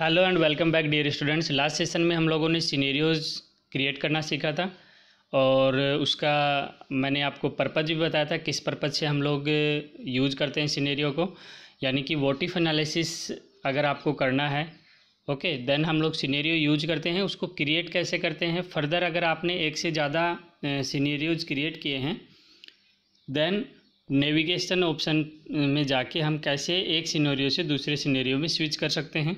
Hello and welcome back dear students last session में हम लोगों ने सीनेरियोज़ क्रिएट करना सीखा था और उसका मैंने आपको पर्पज़ भी बताया था किस पर्पज़ से हम लोग यूज़ करते हैं सीनेरियो को यानी कि वोटिफ एनालिसिस अगर आपको करना है ओके देन हम लोग सीनेरियो यूज करते हैं उसको क्रिएट कैसे करते हैं फर्दर अगर आपने एक से ज़्यादा सीनेरियोज क्रिएट किए हैं देन नेविगेशन ऑप्शन में जाके हम कैसे एक सीनेरियो से दूसरे सीनेरियो में स्विच कर सकते हैं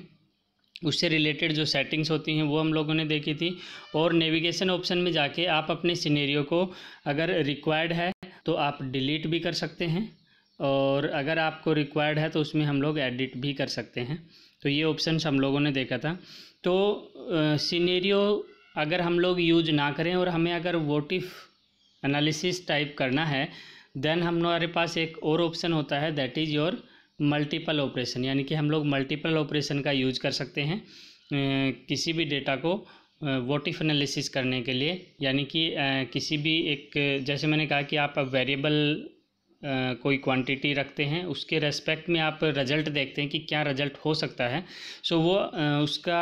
उससे रिलेटेड जो सेटिंग्स होती हैं वो हम लोगों ने देखी थी और नेविगेशन ऑप्शन में जाके आप अपने सिनेरियो को अगर रिक्वायर्ड है तो आप डिलीट भी कर सकते हैं और अगर आपको रिक्वायर्ड है तो उसमें हम लोग एडिट भी कर सकते हैं तो ये ऑप्शन हम लोगों ने देखा था तो सिनेरियो अगर हम लोग यूज ना करें और हमें अगर वोटिफ एनालिसिस टाइप करना है देन हमारे पास एक और ऑप्शन होता है that is your multiple operation यानी कि हम लोग मल्टीपल ऑपरेशन का यूज कर सकते हैं किसी भी डेटा को वोटिफ एनालिसिस करने के लिए यानी कि किसी भी एक जैसे मैंने कहा कि आप वेरिएबल कोई क्वांटिटी रखते हैं उसके रेस्पेक्ट में आप रिज़ल्ट देखते हैं कि क्या रिज़ल्ट हो सकता है सो so, वो उसका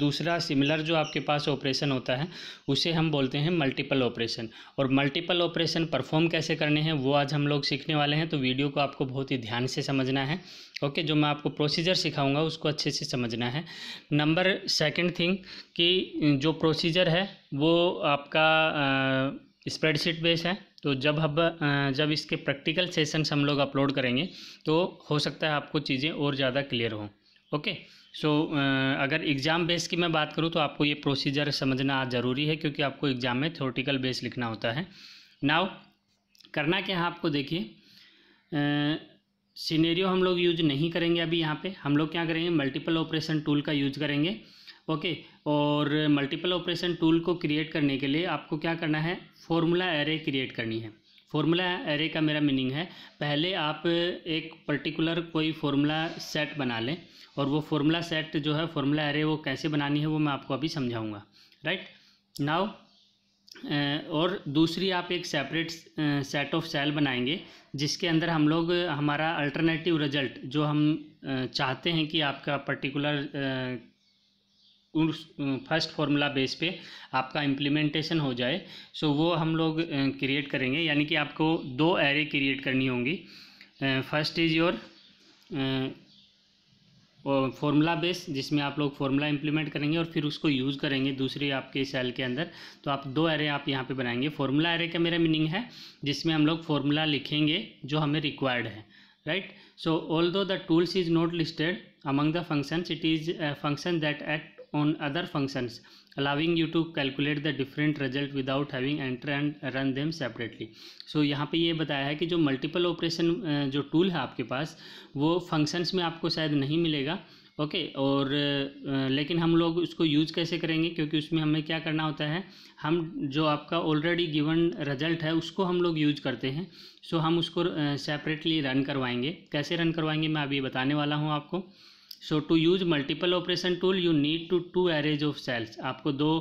दूसरा सिमिलर जो आपके पास ऑपरेशन होता है उसे हम बोलते हैं मल्टीपल ऑपरेशन और मल्टीपल ऑपरेशन परफॉर्म कैसे करने हैं वो आज हम लोग सीखने वाले हैं तो वीडियो को आपको बहुत ही ध्यान से समझना है ओके okay, जो मैं आपको प्रोसीजर सिखाऊंगा उसको अच्छे से समझना है नंबर सेकंड थिंग कि जो प्रोसीजर है वो आपका स्प्रेडशीट बेस है तो जब हम जब इसके प्रैक्टिकल सेशंस हम लोग अपलोड करेंगे तो हो सकता है आपको चीज़ें और ज़्यादा क्लियर हों ओके सो so, अगर एग्ज़ाम बेस की मैं बात करूँ तो आपको ये प्रोसीजर समझना ज़रूरी है क्योंकि आपको एग्ज़ाम में थ्योरेटिकल बेस लिखना होता है नाउ करना क्या है आपको देखिए सिनेरियो हम लोग यूज नहीं करेंगे अभी यहाँ पे हम लोग क्या करेंगे मल्टीपल ऑपरेशन टूल का यूज करेंगे ओके और मल्टीपल ऑपरेशन टूल को क्रिएट करने के लिए आपको क्या करना है फॉर्मूला एरे क्रिएट करनी है फॉर्मूला एरे का मेरा मीनिंग है पहले आप एक पर्टिकुलर कोई फॉर्मूला सेट बना लें और वो फॉर्मूला सेट जो है फॉर्मूला एरे वो कैसे बनानी है वो मैं आपको अभी समझाऊंगा राइट नाउ और दूसरी आप एक सेपरेट सेट ऑफ सेल बनाएंगे जिसके अंदर हम लोग हमारा अल्टरनेटिव रिजल्ट जो हम चाहते हैं कि आपका पर्टिकुलर उस फर्स्ट फार्मूला बेस पे आपका इम्प्लीमेंटेशन हो जाए सो वो हम लोग क्रिएट करेंगे यानी कि आपको दो एरे क्रिएट करनी होंगी first is your formula base जिसमें आप लोग फॉर्मूला इम्प्लीमेंट करेंगे और फिर उसको यूज़ करेंगे दूसरे आपके सेल के अंदर तो आप दो एरे आप यहाँ पे बनाएंगे फॉर्मूला एरे का मेरा मीनिंग है जिसमें हम लोग फॉर्मूला लिखेंगे जो हमें रिक्वायर्ड है right so although the tools is not listed among the it it is function that act on other functions allowing you to calculate the different result without having enter and run them separately so यहाँ पर यह बताया है कि जो multiple operation जो tool है आपके पास वो functions में आपको शायद नहीं मिलेगा ओके okay, और लेकिन हम लोग उसको यूज कैसे करेंगे क्योंकि उसमें हमें क्या करना होता है हम जो आपका ऑलरेडी गिवन रिजल्ट है उसको हम लोग यूज करते हैं सो हम उसको सेपरेटली रन करवाएंगे कैसे रन करवाएंगे मैं अभी बताने वाला हूँ आपको so to use multiple operation tool you need to two arrays of cells आपको दो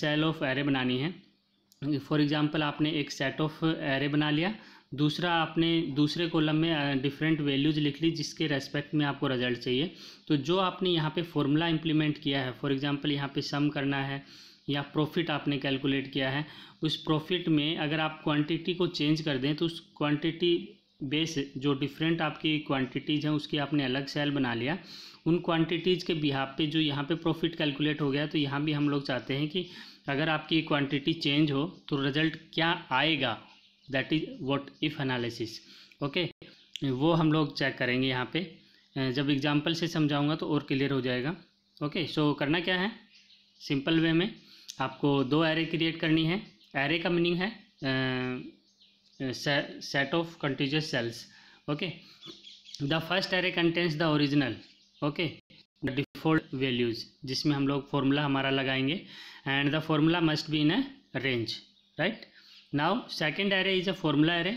सेल ऑफ एरे बनानी है फॉर एग्जाम्पल आपने एक सेट ऑफ एरे बना लिया दूसरा आपने दूसरे कॉलम में डिफरेंट वैल्यूज लिख ली जिसके रेस्पेक्ट में आपको रिजल्ट चाहिए तो जो आपने यहाँ पे फॉर्मूला इम्प्लीमेंट किया है फॉर एग्जाम्पल यहाँ पे सम करना है या प्रॉफिट आपने कैलकुलेट किया है उस प्रॉफिट में अगर आप क्वांटिटी को चेंज कर दें तो उस क्वांटिटी बेस जो डिफरेंट आपकी क्वांटिटीज़ हैं उसकी आपने अलग सेल बना लिया उन क्वांटिटीज़ के बिहाब पे जो यहाँ पे प्रॉफिट कैलकुलेट हो गया तो यहाँ भी हम लोग चाहते हैं कि अगर आपकी क्वांटिटी चेंज हो तो रिजल्ट क्या आएगा that is what if analysis okay वो हम लोग चेक करेंगे यहाँ पे जब एग्जाम्पल से समझाऊँगा तो और क्लियर हो जाएगा ओके सो so, करना क्या है सिंपल वे में आपको दो एरे क्रिएट करनी है एरे का मीनिंग है ah, set of contiguous cells okay the first array contains the original okay the default values जिसमें हम लोग फॉर्मूला हमारा लगाएंगे and the formula must be in a range right now second array is a formula array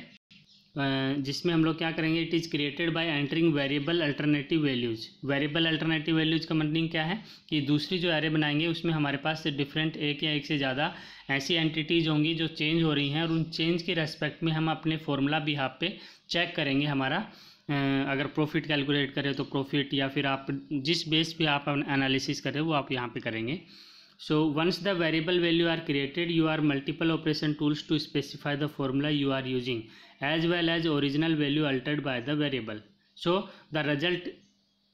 जिसमें हम लोग क्या करेंगे it is created by entering variable alternative values variable alternative values का मीनिंग मतलब क्या है कि दूसरी जो एरे बनाएंगे उसमें हमारे पास डिफरेंट एक या एक से ज़्यादा ऐसी एंटिटीज़ होंगी जो चेंज हो रही हैं और उन चेंज के रेस्पेक्ट में हम अपने फॉर्मूला भी यहाँ पे चेक करेंगे हमारा अगर प्रॉफिट कैलकुलेट करें तो प्रॉफिट या फिर आप जिस बेस पर आप एनालिसिस करें वो आप यहाँ पर करेंगे So once the variable value are created, you are multiple operation tools to specify the formula you are using as well as original value altered by the variable. So the result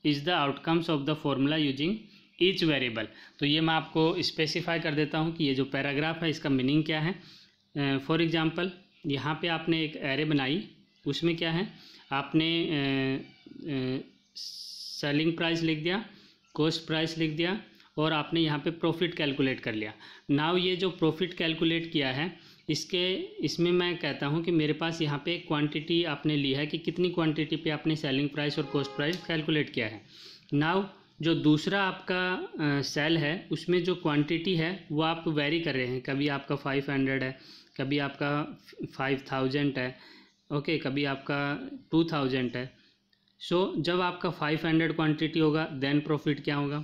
is the outcomes of the formula using each variable तो ये मैं आपको specify कर देता हूँ कि ये जो पैराग्राफ है इसका मीनिंग क्या है फॉर एग्जांपल यहाँ पे आपने एक एरे बनाई उसमें क्या है आपने सेलिंग प्राइस लिख दिया कॉस्ट प्राइस लिख दिया और आपने यहाँ पे प्रॉफिट कैलकुलेट कर लिया नाव ये जो प्रॉफिट कैलकुलेट किया है इसके इसमें मैं कहता हूँ कि मेरे पास यहाँ पे क्वांटिटी आपने ली है कि कितनी क्वांटिटी पे आपने सेलिंग प्राइस और कॉस्ट प्राइस कैलकुलेट किया है नाव जो दूसरा आपका सेल है उसमें जो क्वान्टिटी है वो आप वेरी कर रहे हैं कभी आपका फाइव हंड्रेड है कभी आपका फाइव है ओके कभी आपका टू थाउजेंड है सो so, जब आपका फाइव हंड्रेड क्वान्टिटी होगा देन प्रॉफिट क्या होगा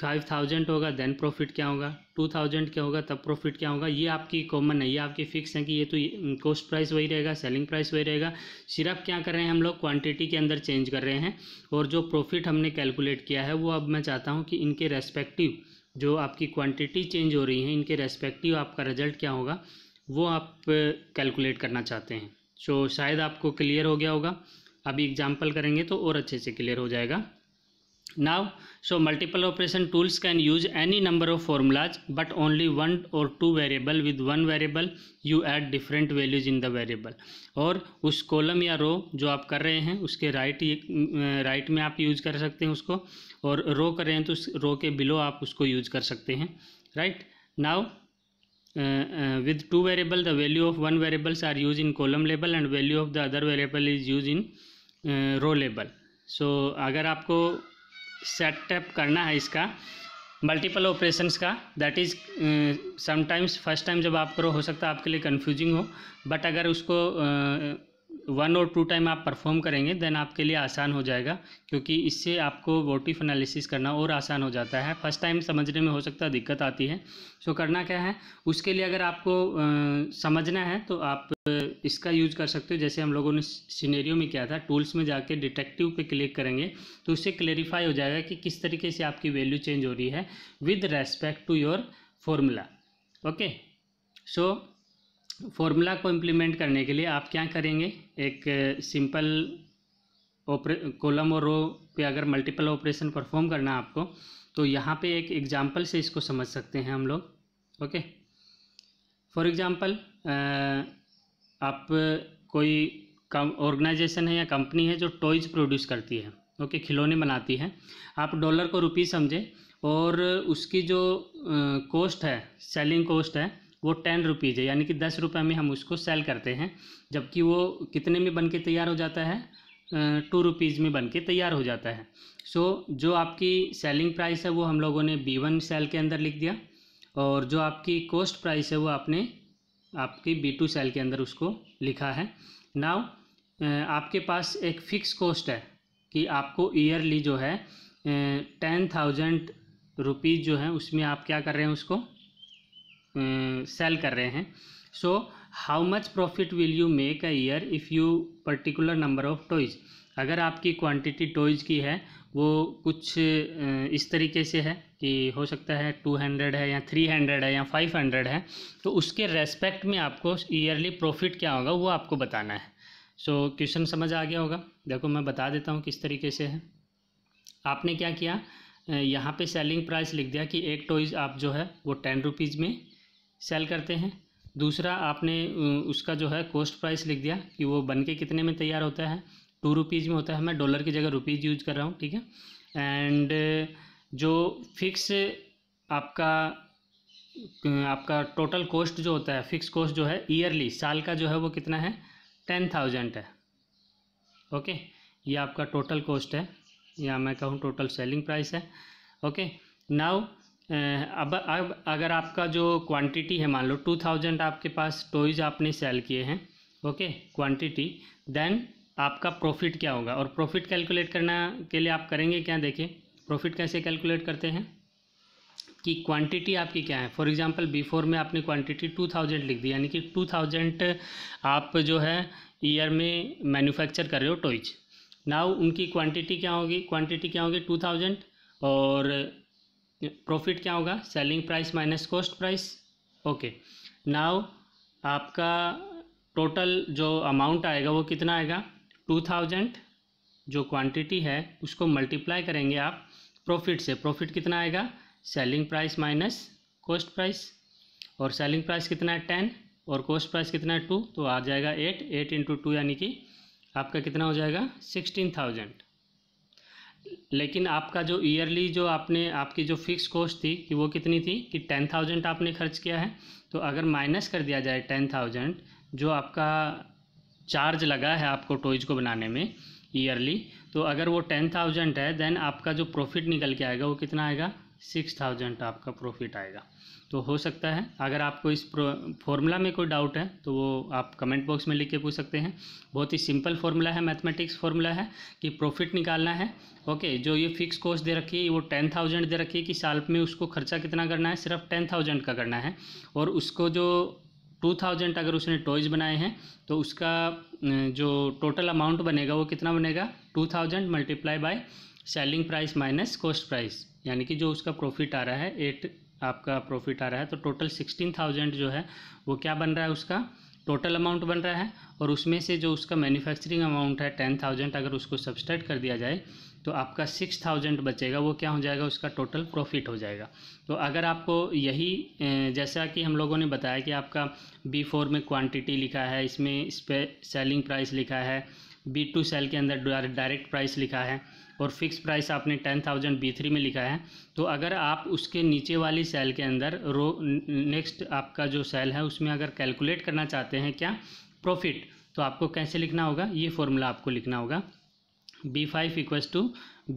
फाइव थाउजेंड होगा देन प्रॉफिट क्या होगा टू थाउजेंड क्या होगा तब प्रॉफिट क्या होगा ये आपकी कॉमन है ये आपकी फिक्स है कि ये तो कॉस्ट प्राइस वही रहेगा सेलिंग प्राइस वही रहेगा सिर्फ क्या कर रहे हैं हम लोग क्वांटिटी के अंदर चेंज कर रहे हैं और जो प्रॉफिट हमने कैलकुलेट किया है वो अब मैं चाहता हूँ कि इनके रेस्पेक्टिव जो आपकी क्वान्टिटी चेंज हो रही है इनके रेस्पेक्टिव आपका रिजल्ट क्या होगा वो आप कैलकुलेट करना चाहते हैं सो शायद आपको क्लियर हो गया होगा अभी एग्जाम्पल करेंगे तो और अच्छे से क्लियर हो जाएगा now so multiple operation tools can use any number of formulas but only one or two variable with one variable you add different values in the variable और उस कॉलम या रो जो आप कर रहे हैं उसके राइट राइट में आप यूज कर सकते हैं उसको और रो कर रहे हैं तो उस रो के बिलो आप उसको यूज कर सकते हैं right now with two variable the value of one variables are use in column label and value of the other variable is use in row label so अगर आपको सेटअप करना है इसका मल्टीपल ऑपरेशंस का that is sometimes first time जब आप करो हो सकता है आपके लिए कन्फ्यूजिंग हो बट अगर उसको uh, one or two time आप परफॉर्म करेंगे देन आपके लिए आसान हो जाएगा क्योंकि इससे आपको वोटिफ एनालिसिस करना और आसान हो जाता है फर्स्ट टाइम समझने में हो सकता है दिक्कत आती है सो so, करना क्या है उसके लिए अगर आपको आ, समझना है तो आप इसका यूज कर सकते हो जैसे हम लोगों ने सीनेरियो में किया था टूल्स में जाके डिटेक्टिव पे क्लिक करेंगे तो उससे क्लेरिफाई हो जाएगा कि किस तरीके से आपकी वैल्यू चेंज हो रही है with respect to your formula okay so formula को इम्प्लीमेंट करने के लिए आप क्या करेंगे एक सिंपल ऑपरे कॉलम और रो पे अगर मल्टीपल ऑपरेशन परफॉर्म करना है आपको तो यहाँ पे एक एग्जाम्पल से इसको समझ सकते हैं हम लोग ओके फॉर एग्ज़ाम्पल आप कोई ऑर्गेनाइजेशन है या कंपनी है जो टॉयज़ प्रोड्यूस करती है ओके खिलौने बनाती है आप डॉलर को रुपीज़ समझें और उसकी जो कॉस्ट है सेलिंग कॉस्ट है वो टेन रुपीज़ है यानी कि दस रुपये में हम उसको सेल करते हैं जबकि वो कितने में बन के तैयार हो जाता है टू रुपीज़ में बन के तैयार हो जाता है सो so, जो आपकी सेलिंग प्राइस है वो हम लोगों ने बी वन सेल के अंदर लिख दिया और जो आपकी कॉस्ट प्राइस है वो आपने आपकी बी टू सेल के अंदर उसको लिखा है नाव आपके पास एक फ़िक्स कॉस्ट है कि आपको ईयरली जो है टेन थाउजेंड रुपीज़ जो है उसमें आप क्या कर रहे हैं उसको सेल कर रहे हैं so how much profit will you make a year if you particular number of toys अगर आपकी क्वांटिटी टॉयज़ की है वो कुछ इस तरीके से है कि हो सकता है टू हंड्रेड है या थ्री हंड्रेड है या फाइव हंड्रेड है तो उसके रेस्पेक्ट में आपको ईयरली प्रॉफिट क्या होगा वो आपको बताना है सो so, क्वेश्चन समझ आ गया होगा देखो मैं बता देता हूँ किस तरीके से है आपने क्या किया यहाँ पे सेलिंग प्राइस लिख दिया कि एक टॉयज़ आप जो है वो टेन रुपीज़ में सेल करते हैं दूसरा आपने उसका जो है कॉस्ट प्राइस लिख दिया कि वो बन के कितने में तैयार होता है टू रुपीज़ में होता है मैं डॉलर की जगह रुपीज़ यूज कर रहा हूँ ठीक है एंड जो फिक्स आपका आपका टोटल कॉस्ट जो होता है फिक्स कॉस्ट जो है ईयरली साल का जो है वो कितना है टेन थाउजेंड है ओके ये आपका टोटल कॉस्ट है या मैं कहूँ टोटल सेलिंग प्राइस है ओके नाउ अब अब अगर आपका जो क्वांटिटी है मान लो टू थाउजेंड आपके पास टॉयज़ आपने सेल किए हैं ओके क्वांटिटी देन आपका प्रॉफिट क्या होगा और प्रॉफिट कैलकुलेट करना के लिए आप करेंगे क्या देखिए प्रॉफिट कैसे कैलकुलेट करते हैं कि क्वांटिटी आपकी क्या है फॉर एग्जांपल बिफोर में आपने क्वांटिटी टू थाउजेंड लिख दी यानी कि टू थाउजेंड आप जो है ईयर में मैन्युफैक्चर कर रहे हो टॉयज नाउ उनकी क्वांटिटी क्या होगी क्वांटिटी क्या होगी टू थाउजेंड और प्रॉफिट क्या होगा selling price minus cost price okay now आपका टोटल जो अमाउंट आएगा वो कितना आएगा टू थाउजेंड जो क्वांटिटी है उसको मल्टीप्लाई करेंगे आप प्रॉफिट से प्रॉफिट कितना आएगा selling price minus cost price और सेलिंग प्राइस कितना है टेन और कॉस्ट प्राइस कितना है टू तो आ जाएगा एट एट इंटू टू यानी कि आपका कितना हो जाएगा सिक्सटीन थाउजेंड लेकिन आपका जो ईयरली जो आपने आपकी जो फिक्स कॉस्ट थी कि वो कितनी थी कि टेन थाउजेंड आपने खर्च किया है तो अगर माइनस कर दिया जाए टेन थाउजेंड जो आपका चार्ज लगा है आपको टॉयज़ को बनाने में ईयरली तो अगर वो टेन थाउजेंड है देन आपका जो प्रॉफिट निकल के आएगा वो कितना आएगा सिक्स थाउजेंड तो आपका प्रॉफिट आएगा तो हो सकता है अगर आपको इस फॉर्मूला में कोई डाउट है तो वो आप कमेंट बॉक्स में लिख के पूछ सकते हैं बहुत ही सिंपल फॉर्मूला है मैथमेटिक्स फॉर्मूला है कि प्रॉफिट निकालना है ओके जो ये फिक्स कॉस्ट दे रखी है वो टेन थाउजेंड दे रखी है कि साल में उसको खर्चा कितना करना है सिर्फ टेन थाउजेंड का करना है और उसको जो टू थाउजेंड अगर उसने टॉयज़ बनाए हैं तो उसका जो टोटल अमाउंट बनेगा वो कितना बनेगा two thousand multiply by selling price minus cost price यानी कि जो उसका प्रॉफिट आ रहा है एट आपका प्रॉफिट आ रहा है तो टोटल सिक्सटीन थाउजेंड जो है वो क्या बन रहा है उसका टोटल अमाउंट बन रहा है और उसमें से जो उसका मैन्युफैक्चरिंग अमाउंट है टेन थाउजेंड अगर उसको सब्सट्रैक्ट कर दिया जाए तो आपका सिक्स थाउजेंड बचेगा वो क्या हो जाएगा उसका टोटल प्रॉफिट हो जाएगा तो अगर आपको यही जैसा कि हम लोगों ने बताया कि आपका बी फोर में क्वान्टिटी लिखा है इसमें इस पर सेलिंग प्राइस लिखा है बी टू सेल के अंदर डायरेक्ट प्राइस लिखा है और फिक्स प्राइस आपने टेन थाउजेंड बी थ्री में लिखा है तो अगर आप उसके नीचे वाली सेल के अंदर रो नेक्स्ट आपका जो सेल है उसमें अगर कैलकुलेट करना चाहते हैं क्या प्रॉफिट तो आपको कैसे लिखना होगा ये फॉर्मूला आपको लिखना होगा B five equals to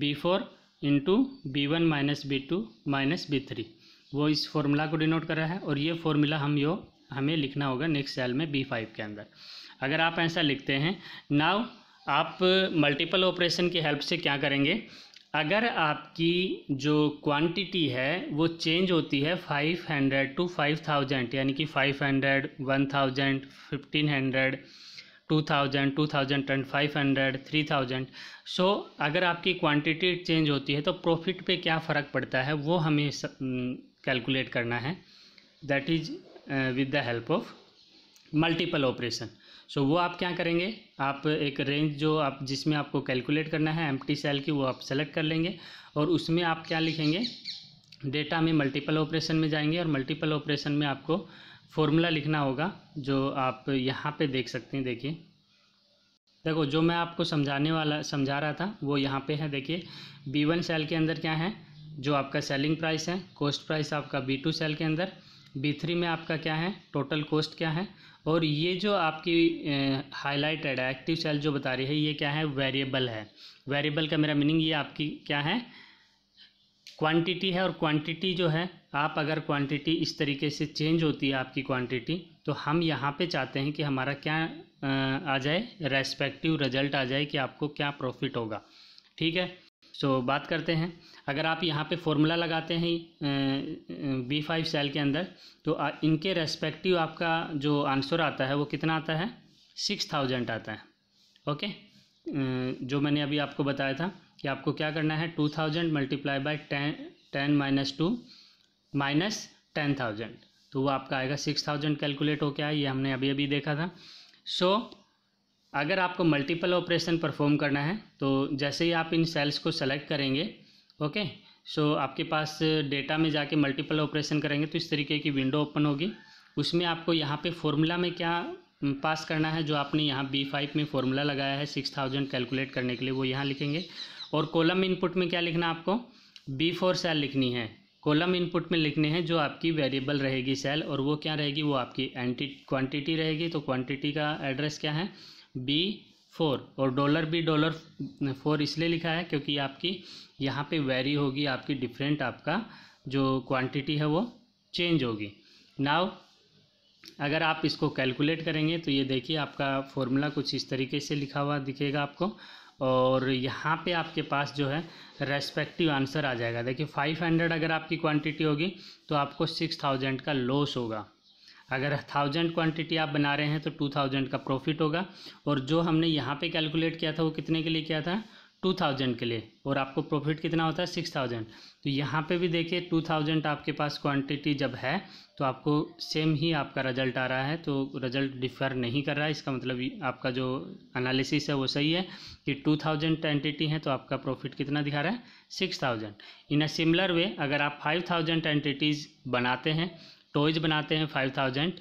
B four into B one minus B two minus B three वो इस फॉर्मूला को डिनोट कर रहा है और ये फॉर्मूला हम यो हमें लिखना होगा नेक्स्ट सेल में बी फाइव के अंदर अगर आप ऐसा लिखते हैं नाव आप मल्टीपल ऑपरेशन की हेल्प से क्या करेंगे अगर आपकी जो क्वांटिटी है वो चेंज होती है 500 टू 5000 यानी कि 500 1000 1500 2000 2000 500 थाउजेंड सो अगर आपकी क्वांटिटी चेंज होती है तो प्रॉफिट पे क्या फ़र्क पड़ता है वो हमें कैलकुलेट करना है that is with the help of multiple operation so वो आप क्या करेंगे आप एक रेंज जो आप जिसमें आपको कैलकुलेट करना है एम्प्टी सेल की वो आप सेलेक्ट कर लेंगे और उसमें आप क्या लिखेंगे डेटा में मल्टीपल ऑपरेशन में जाएंगे और मल्टीपल ऑपरेशन में आपको फॉर्मूला लिखना होगा जो आप यहाँ पे देख सकते हैं देखिए देखो जो मैं आपको समझाने वाला समझा रहा था वो यहाँ पे है देखिए बी वन सेल के अंदर क्या है जो आपका सेलिंग प्राइस है कॉस्ट प्राइस आपका बी टू सेल के अंदर बी थ्री में आपका क्या है टोटल कॉस्ट क्या है और ये जो आपकी हाईलाइटेड है एक्टिव सेल जो बता रही है ये क्या है वेरिएबल है वेरिएबल का मेरा मीनिंग ये आपकी क्या है क्वांटिटी है और क्वांटिटी जो है आप अगर क्वांटिटी इस तरीके से चेंज होती है आपकी क्वांटिटी तो हम यहाँ पे चाहते हैं कि हमारा क्या आ जाए रेस्पेक्टिव रिजल्ट आ जाए कि आपको क्या प्रॉफिट होगा ठीक है सो बात करते हैं अगर आप यहाँ पे फॉर्मूला लगाते हैं बी फाइव सेल के अंदर तो इनके रेस्पेक्टिव आपका जो आंसर आता है वो कितना आता है सिक्स थाउजेंड आता है ओके जो मैंने अभी आपको बताया था कि आपको क्या करना है two thousand multiply by ten ten minus two minus ten thousand तो वो आपका आएगा सिक्स थाउजेंड कैलकुलेट होके आए ये हमने अभी अभी देखा था सो so, अगर आपको मल्टीपल ऑपरेशन परफॉर्म करना है तो जैसे ही आप इन सेल्स को सेलेक्ट करेंगे ओके सो आपके पास डेटा में जाके मल्टीपल ऑपरेशन करेंगे तो इस तरीके की विंडो ओपन होगी उसमें आपको यहाँ पे फॉर्मूला में क्या पास करना है जो आपने यहाँ बी फाइव में फॉर्मूला लगाया है सिक्स थाउजेंड कैलकुलेट करने के लिए वो यहाँ लिखेंगे और कॉलम इनपुट में क्या लिखना आपको बी फोर सेल लिखनी है कॉलम इनपुट में लिखने हैं जो आपकी वेरिएबल रहेगी सेल और वो क्या रहेगी वो आपकी एंटी क्वान्टिटी रहेगी तो क्वान्टिटी का एड्रेस क्या है बी फोर और डॉलर बी डॉलर फोर इसलिए लिखा है क्योंकि आपकी यहाँ पे वेरी होगी आपकी डिफरेंट आपका जो क्वांटिटी है वो चेंज होगी नाउ अगर आप इसको कैलकुलेट करेंगे तो ये देखिए आपका फॉर्मूला कुछ इस तरीके से लिखा हुआ दिखेगा आपको और यहाँ पे आपके पास जो है रेस्पेक्टिव आंसर आ जाएगा देखिए फाइव हंड्रेड अगर आपकी क्वांटिटी होगी तो आपको सिक्स थाउजेंड का लॉस होगा अगर थाउजेंड क्वांटिटी आप बना रहे हैं तो टू थाउजेंड का प्रॉफिट होगा और जो हमने यहाँ पे कैलकुलेट किया था वो कितने के लिए किया था टू थाउजेंड के लिए और आपको प्रॉफिट कितना होता है सिक्स थाउजेंड तो यहाँ पे भी देखिए टू थाउजेंड आपके पास क्वांटिटी जब है तो आपको सेम ही आपका रिजल्ट आ रहा है तो रिजल्ट डिफर नहीं कर रहा है इसका मतलब आपका जो एनालिसिस है वो सही है कि टू थाउजेंड एंटिटी है तो आपका प्रॉफिट कितना दिखा रहा है six thousand in a similar way अगर आप फाइव थाउजेंड एंटिटीज़ बनाते हैं टॉयज़ बनाते हैं फाइव थाउजेंड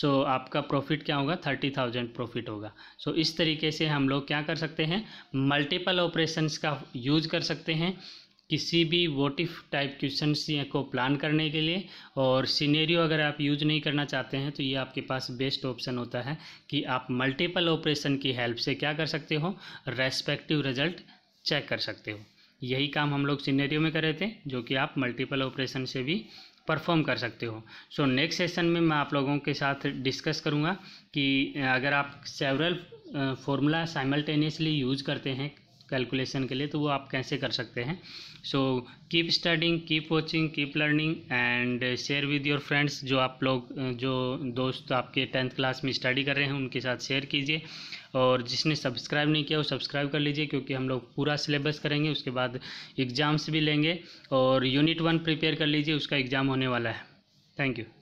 सो आपका प्रॉफिट क्या होगा थर्टी थाउजेंड प्रॉफिट होगा सो so, इस तरीके से हम लोग क्या कर सकते हैं मल्टीपल ऑपरेशंस का यूज कर सकते हैं किसी भी वोटिफ टाइप क्वेश्चन को प्लान करने के लिए और सीनेरियो अगर आप यूज नहीं करना चाहते हैं तो ये आपके पास बेस्ट ऑप्शन होता है कि आप मल्टीपल ऑपरेशन की हेल्प से क्या कर सकते हो रेस्पेक्टिव रिजल्ट चेक कर सकते हो यही काम हम लोग सीनेरियो में कर रहे थे जो कि आप मल्टीपल ऑपरेशन से भी परफॉर्म कर सकते हो सो नेक्स्ट सेशन में मैं आप लोगों के साथ डिस्कस करूँगा कि अगर आप सेवरल फॉर्मूला साइमल्टेनियसली यूज करते हैं कैलकुलेशन के लिए तो वो आप कैसे कर सकते हैं so keep studying keep watching keep learning and share with your friends जो आप लोग जो दोस्त आपके टेंथ क्लास में स्टडी कर रहे हैं उनके साथ शेयर कीजिए और जिसने सब्सक्राइब नहीं किया वो सब्सक्राइब कर लीजिए क्योंकि हम लोग पूरा सिलेबस करेंगे उसके बाद एग्ज़ाम्स भी लेंगे और यूनिट वन प्रिपेयर कर लीजिए उसका एग्ज़ाम होने वाला है थैंक यू